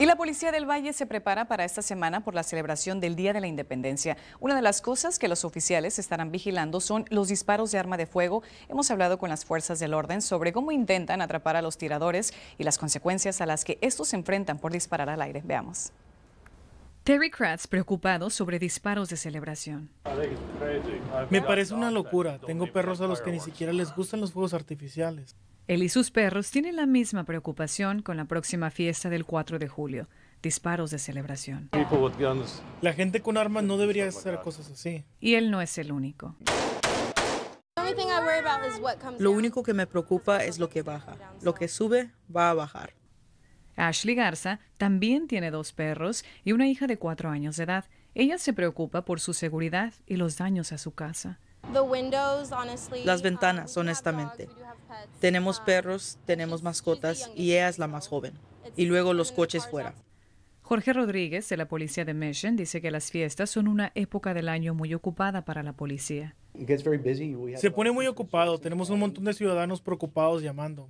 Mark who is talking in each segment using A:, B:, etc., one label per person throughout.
A: Y la policía del Valle se prepara para esta semana por la celebración del Día de la Independencia. Una de las cosas que los oficiales estarán vigilando son los disparos de arma de fuego. Hemos hablado con las fuerzas del orden sobre cómo intentan atrapar a los tiradores y las consecuencias a las que estos se enfrentan por disparar al aire. Veamos. Terry Kratz preocupado sobre disparos de celebración.
B: Me parece una locura. Tengo perros a los que ni siquiera les gustan los fuegos
A: artificiales. Él y sus perros tienen la misma preocupación con la próxima fiesta del 4 de julio, disparos de celebración. La
B: gente con armas no debería hacer cosas
A: así. Y él no es el único. Lo único que me
B: preocupa es lo que baja. Lo que sube va a bajar.
A: Ashley Garza también tiene dos perros y una hija de cuatro años de edad. Ella se preocupa por su seguridad y los daños a su casa. Las um, ventanas, honestamente. Tenemos um, perros, tenemos mascotas y ella es la más joven. Y luego los coches fuera. Jorge Rodríguez de la policía de Mission dice que las fiestas son una época del año muy ocupada para la policía. Se pone muy ocupado, tenemos un montón de ciudadanos
B: preocupados llamando.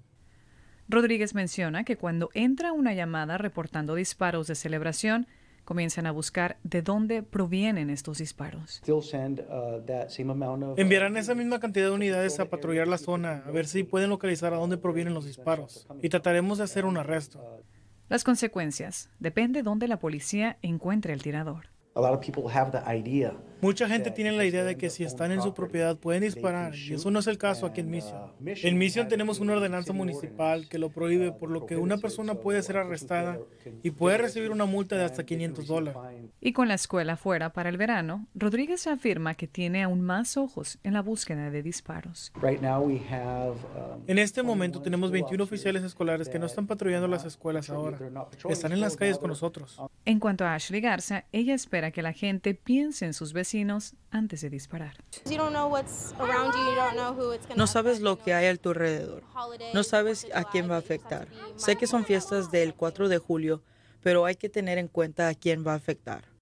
A: Rodríguez menciona que cuando entra una llamada reportando disparos de celebración, comienzan a buscar de dónde provienen estos disparos.
B: Uh, uh, Enviarán esa misma cantidad de unidades a patrullar la zona, a ver si pueden localizar a dónde provienen los disparos, y trataremos de hacer un arresto. Las consecuencias.
A: Depende dónde la policía encuentre el tirador. Mucha
B: gente tiene la idea de que si están en su propiedad pueden disparar, y eso no es el caso aquí en uh, Mission. En Mission tenemos una ordenanza municipal que lo prohíbe, uh, por lo que una persona puede ser arrestada y puede recibir una multa de hasta 500 dólares.
A: Y con la escuela fuera para el verano, Rodríguez afirma que tiene aún más ojos en la búsqueda de disparos.
B: Um, en este momento tenemos 21 oficiales escolares que no están patrullando las escuelas ahora, están en las calles con nosotros.
A: En cuanto a Ashley Garza, ella espera que la gente piense en sus vecinos antes de disparar.
B: No sabes lo que hay a tu
A: alrededor. No sabes a quién va a afectar. Sé que son fiestas del 4 de julio, pero hay que tener en cuenta a quién va a afectar.